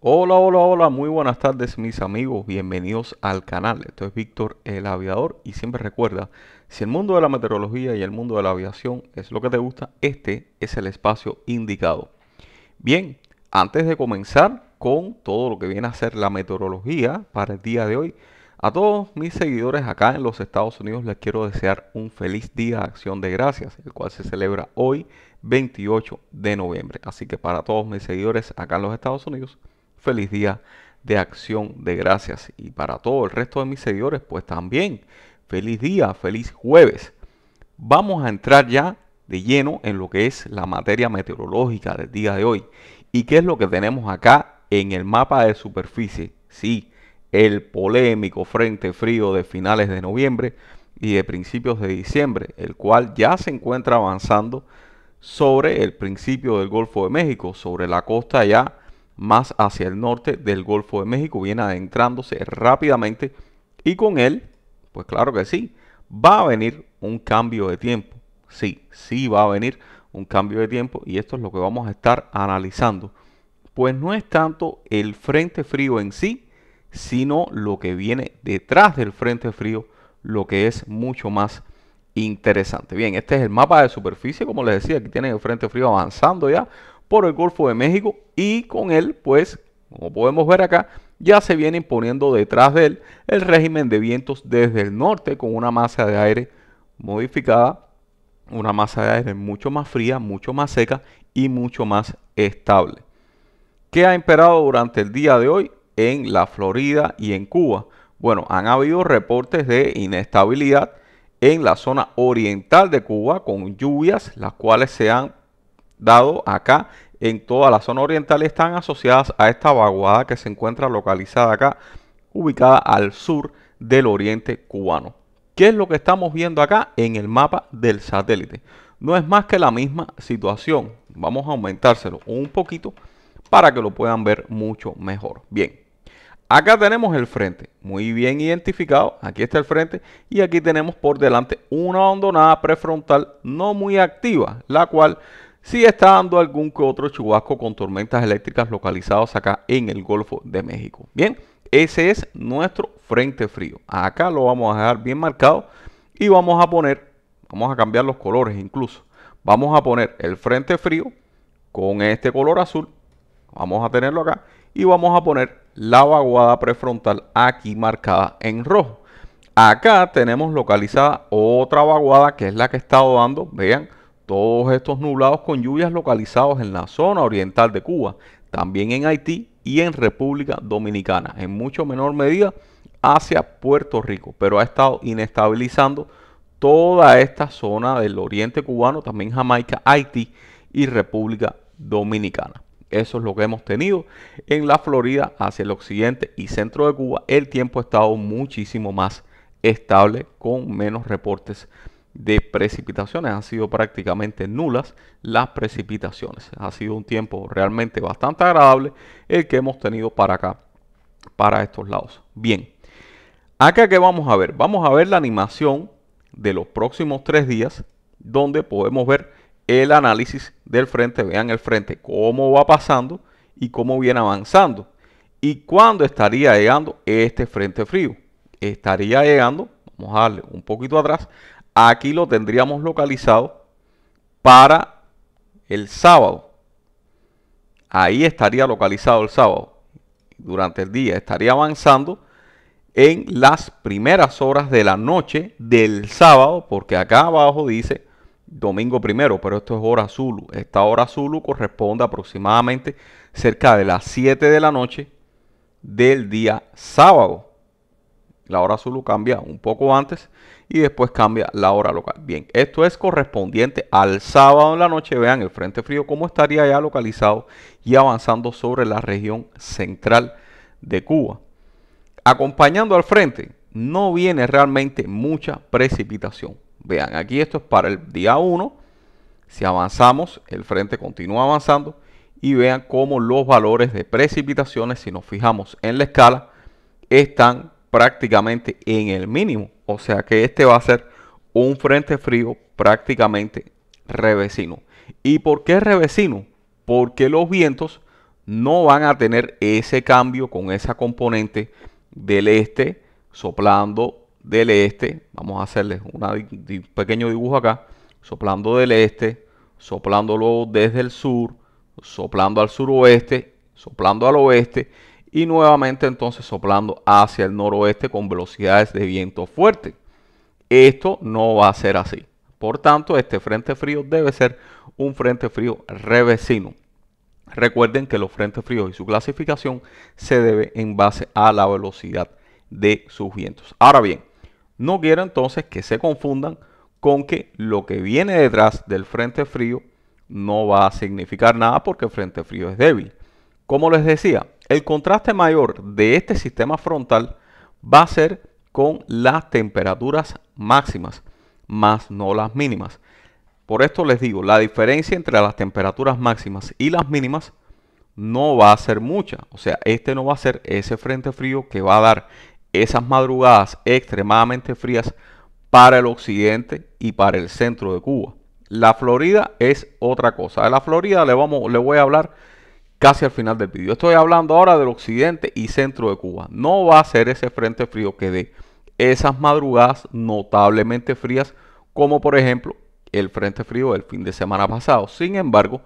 Hola, hola, hola, muy buenas tardes mis amigos, bienvenidos al canal. Esto es Víctor el Aviador y siempre recuerda, si el mundo de la meteorología y el mundo de la aviación es lo que te gusta, este es el espacio indicado. Bien, antes de comenzar con todo lo que viene a ser la meteorología para el día de hoy, a todos mis seguidores acá en los Estados Unidos les quiero desear un feliz día de acción de gracias, el cual se celebra hoy 28 de noviembre. Así que para todos mis seguidores acá en los Estados Unidos, feliz día de acción de gracias. Y para todo el resto de mis seguidores, pues también feliz día, feliz jueves. Vamos a entrar ya de lleno en lo que es la materia meteorológica del día de hoy. ¿Y qué es lo que tenemos acá en el mapa de superficie? Sí, el polémico frente frío de finales de noviembre y de principios de diciembre, el cual ya se encuentra avanzando sobre el principio del Golfo de México, sobre la costa ya más hacia el norte del Golfo de México, viene adentrándose rápidamente y con él, pues claro que sí, va a venir un cambio de tiempo. Sí, sí va a venir un cambio de tiempo y esto es lo que vamos a estar analizando. Pues no es tanto el frente frío en sí, sino lo que viene detrás del frente frío, lo que es mucho más interesante. Bien, este es el mapa de superficie, como les decía, aquí tienen el frente frío avanzando ya por el Golfo de México y con él, pues, como podemos ver acá, ya se viene imponiendo detrás de él el régimen de vientos desde el norte con una masa de aire modificada, una masa de aire mucho más fría, mucho más seca y mucho más estable. ¿Qué ha imperado durante el día de hoy en la Florida y en Cuba? Bueno, han habido reportes de inestabilidad en la zona oriental de Cuba con lluvias, las cuales se han dado acá en toda la zona oriental están asociadas a esta vaguada que se encuentra localizada acá, ubicada al sur del oriente cubano. ¿Qué es lo que estamos viendo acá en el mapa del satélite? No es más que la misma situación. Vamos a aumentárselo un poquito para que lo puedan ver mucho mejor. Bien, acá tenemos el frente, muy bien identificado. Aquí está el frente y aquí tenemos por delante una hondonada prefrontal no muy activa, la cual si está dando algún que otro chubasco con tormentas eléctricas localizados acá en el Golfo de México. Bien, ese es nuestro frente frío. Acá lo vamos a dejar bien marcado y vamos a poner, vamos a cambiar los colores incluso. Vamos a poner el frente frío con este color azul. Vamos a tenerlo acá y vamos a poner la vaguada prefrontal aquí marcada en rojo. Acá tenemos localizada otra vaguada que es la que he estado dando, vean, todos estos nublados con lluvias localizados en la zona oriental de Cuba, también en Haití y en República Dominicana, en mucho menor medida hacia Puerto Rico, pero ha estado inestabilizando toda esta zona del oriente cubano, también Jamaica, Haití y República Dominicana. Eso es lo que hemos tenido en la Florida hacia el occidente y centro de Cuba. El tiempo ha estado muchísimo más estable con menos reportes de precipitaciones han sido prácticamente nulas las precipitaciones. Ha sido un tiempo realmente bastante agradable el que hemos tenido para acá, para estos lados. Bien, acá que vamos a ver, vamos a ver la animación de los próximos tres días donde podemos ver el análisis del frente. Vean el frente, cómo va pasando y cómo viene avanzando. ¿Y cuándo estaría llegando este frente frío? Estaría llegando, vamos a darle un poquito atrás, Aquí lo tendríamos localizado para el sábado. Ahí estaría localizado el sábado. Durante el día estaría avanzando en las primeras horas de la noche del sábado, porque acá abajo dice domingo primero, pero esto es hora Zulu. Esta hora Zulu corresponde aproximadamente cerca de las 7 de la noche del día sábado. La hora Zulu cambia un poco antes y después cambia la hora local. Bien, esto es correspondiente al sábado en la noche. Vean el Frente Frío cómo estaría ya localizado y avanzando sobre la región central de Cuba. Acompañando al frente, no viene realmente mucha precipitación. Vean, aquí esto es para el día 1. Si avanzamos, el frente continúa avanzando y vean cómo los valores de precipitaciones, si nos fijamos en la escala, están prácticamente en el mínimo. O sea que este va a ser un frente frío prácticamente revecino. ¿Y por qué revecino? Porque los vientos no van a tener ese cambio con esa componente del este soplando del este. Vamos a hacerle un pequeño dibujo acá. Soplando del este, luego desde el sur, soplando al suroeste, soplando al oeste y nuevamente entonces soplando hacia el noroeste con velocidades de viento fuerte. Esto no va a ser así. Por tanto, este frente frío debe ser un frente frío revecino. Recuerden que los frentes fríos y su clasificación se debe en base a la velocidad de sus vientos. Ahora bien, no quiero entonces que se confundan con que lo que viene detrás del frente frío no va a significar nada porque el frente frío es débil. Como les decía, el contraste mayor de este sistema frontal va a ser con las temperaturas máximas, más no las mínimas. Por esto les digo, la diferencia entre las temperaturas máximas y las mínimas no va a ser mucha. O sea, este no va a ser ese frente frío que va a dar esas madrugadas extremadamente frías para el occidente y para el centro de Cuba. La Florida es otra cosa. De la Florida le, vamos, le voy a hablar casi al final del vídeo. Estoy hablando ahora del occidente y centro de Cuba. No va a ser ese frente frío que de esas madrugadas notablemente frías, como por ejemplo el frente frío del fin de semana pasado. Sin embargo,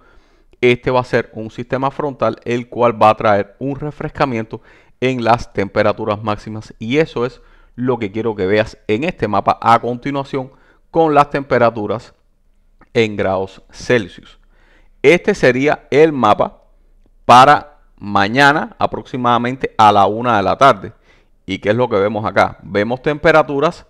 este va a ser un sistema frontal el cual va a traer un refrescamiento en las temperaturas máximas y eso es lo que quiero que veas en este mapa a continuación con las temperaturas en grados Celsius. Este sería el mapa para mañana aproximadamente a la una de la tarde. ¿Y qué es lo que vemos acá? Vemos temperaturas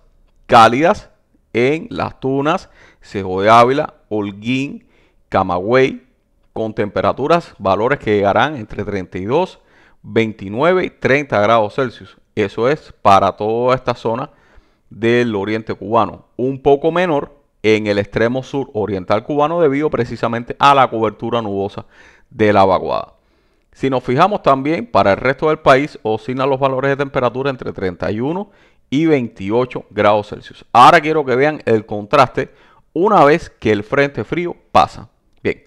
cálidas en las tunas, Cejo de Ávila, Holguín, Camagüey, con temperaturas, valores que llegarán entre 32, 29 y 30 grados Celsius. Eso es para toda esta zona del oriente cubano. Un poco menor en el extremo sur oriental cubano debido precisamente a la cobertura nubosa de la vaguada. Si nos fijamos también para el resto del país, oscilan los valores de temperatura entre 31 y 28 grados Celsius. Ahora quiero que vean el contraste una vez que el frente frío pasa. Bien,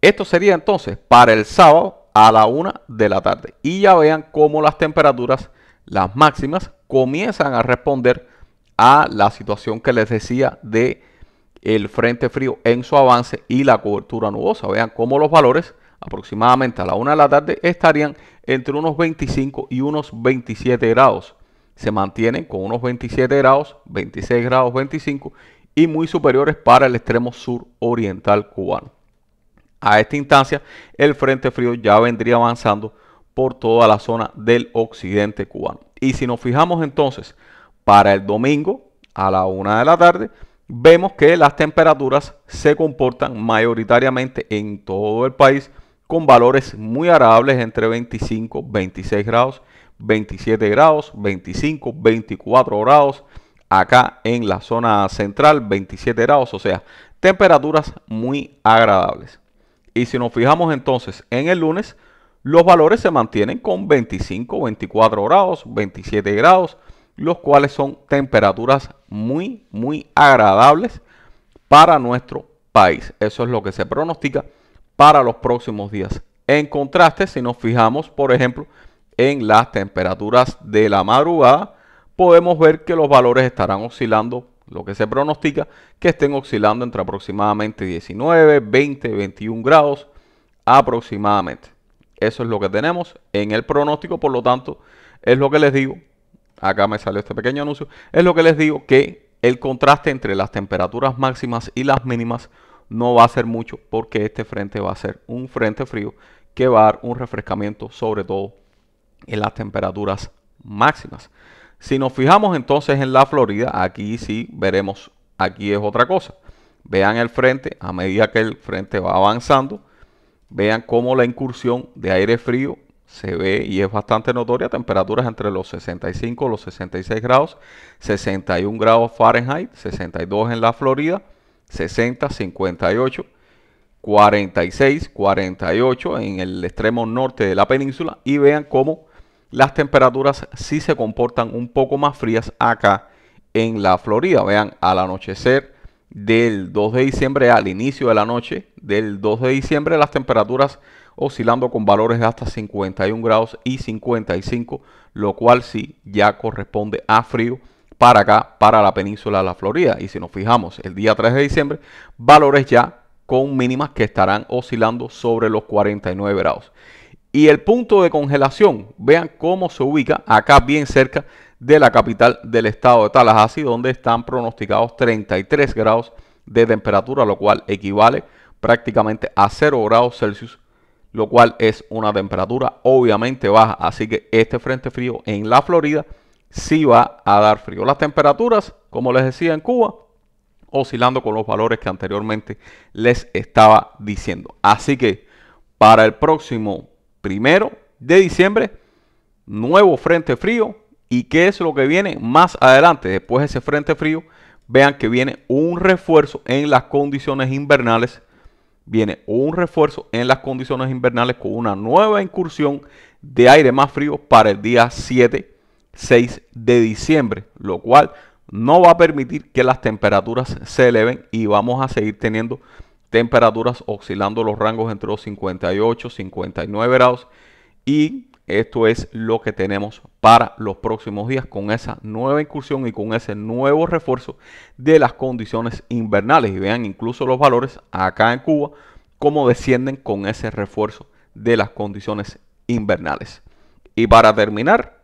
esto sería entonces para el sábado a la una de la tarde. Y ya vean cómo las temperaturas, las máximas, comienzan a responder a la situación que les decía de el frente frío en su avance y la cobertura nubosa. Vean cómo los valores aproximadamente a la 1 de la tarde, estarían entre unos 25 y unos 27 grados. Se mantienen con unos 27 grados, 26 grados, 25 y muy superiores para el extremo sur oriental cubano. A esta instancia, el Frente Frío ya vendría avanzando por toda la zona del occidente cubano. Y si nos fijamos entonces para el domingo a la 1 de la tarde, vemos que las temperaturas se comportan mayoritariamente en todo el país con valores muy agradables entre 25, 26 grados, 27 grados, 25, 24 grados. Acá en la zona central, 27 grados, o sea, temperaturas muy agradables. Y si nos fijamos entonces en el lunes, los valores se mantienen con 25, 24 grados, 27 grados, los cuales son temperaturas muy, muy agradables para nuestro país. Eso es lo que se pronostica para los próximos días. En contraste, si nos fijamos, por ejemplo, en las temperaturas de la madrugada, podemos ver que los valores estarán oscilando, lo que se pronostica, que estén oscilando entre aproximadamente 19, 20, 21 grados aproximadamente. Eso es lo que tenemos en el pronóstico, por lo tanto, es lo que les digo, acá me salió este pequeño anuncio, es lo que les digo que el contraste entre las temperaturas máximas y las mínimas no va a ser mucho porque este frente va a ser un frente frío que va a dar un refrescamiento sobre todo en las temperaturas máximas. Si nos fijamos entonces en la Florida, aquí sí veremos, aquí es otra cosa. Vean el frente, a medida que el frente va avanzando, vean cómo la incursión de aire frío se ve y es bastante notoria, temperaturas entre los 65 y los 66 grados, 61 grados Fahrenheit, 62 en la Florida, 60, 58, 46, 48 en el extremo norte de la península y vean cómo las temperaturas sí se comportan un poco más frías acá en la Florida. Vean, al anochecer del 2 de diciembre, al inicio de la noche del 2 de diciembre, las temperaturas oscilando con valores de hasta 51 grados y 55, lo cual sí ya corresponde a frío para acá, para la península de la Florida. Y si nos fijamos, el día 3 de diciembre, valores ya con mínimas que estarán oscilando sobre los 49 grados. Y el punto de congelación, vean cómo se ubica acá bien cerca de la capital del estado de Tallahassee, donde están pronosticados 33 grados de temperatura, lo cual equivale prácticamente a 0 grados Celsius, lo cual es una temperatura obviamente baja. Así que este frente frío en la Florida si va a dar frío. Las temperaturas, como les decía en Cuba, oscilando con los valores que anteriormente les estaba diciendo. Así que para el próximo primero de diciembre, nuevo frente frío. ¿Y qué es lo que viene más adelante? Después de ese frente frío, vean que viene un refuerzo en las condiciones invernales. Viene un refuerzo en las condiciones invernales con una nueva incursión de aire más frío para el día 7 6 de diciembre, lo cual no va a permitir que las temperaturas se eleven y vamos a seguir teniendo temperaturas oscilando los rangos entre los 58 y 59 grados y esto es lo que tenemos para los próximos días con esa nueva incursión y con ese nuevo refuerzo de las condiciones invernales. Y vean incluso los valores acá en Cuba, cómo descienden con ese refuerzo de las condiciones invernales. Y para terminar,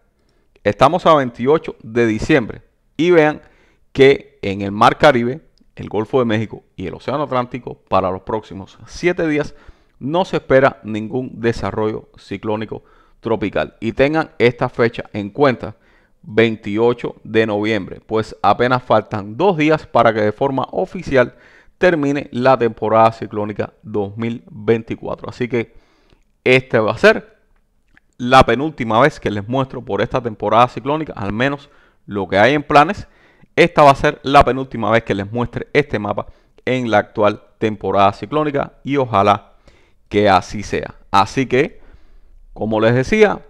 Estamos a 28 de diciembre y vean que en el Mar Caribe, el Golfo de México y el Océano Atlántico para los próximos 7 días no se espera ningún desarrollo ciclónico tropical. Y tengan esta fecha en cuenta, 28 de noviembre, pues apenas faltan dos días para que de forma oficial termine la temporada ciclónica 2024. Así que este va a ser la penúltima vez que les muestro por esta temporada ciclónica, al menos lo que hay en planes. Esta va a ser la penúltima vez que les muestre este mapa en la actual temporada ciclónica y ojalá que así sea. Así que, como les decía,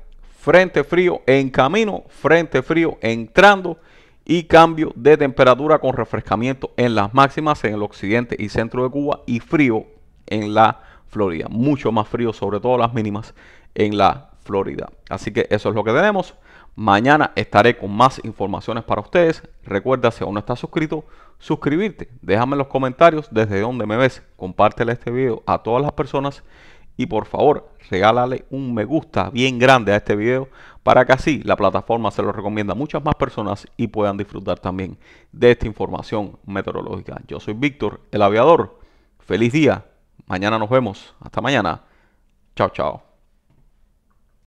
frente frío en camino, frente frío entrando y cambio de temperatura con refrescamiento en las máximas en el occidente y centro de Cuba y frío en la Florida. Mucho más frío, sobre todo las mínimas en la Florida. Así que eso es lo que tenemos. Mañana estaré con más informaciones para ustedes. Recuerda, si aún no estás suscrito, suscribirte. Déjame en los comentarios desde dónde me ves. Compártele este video a todas las personas. Y por favor, regálale un me gusta bien grande a este video para que así la plataforma se lo recomienda a muchas más personas y puedan disfrutar también de esta información meteorológica. Yo soy Víctor, el aviador. Feliz día. Mañana nos vemos. Hasta mañana. Chao, chao.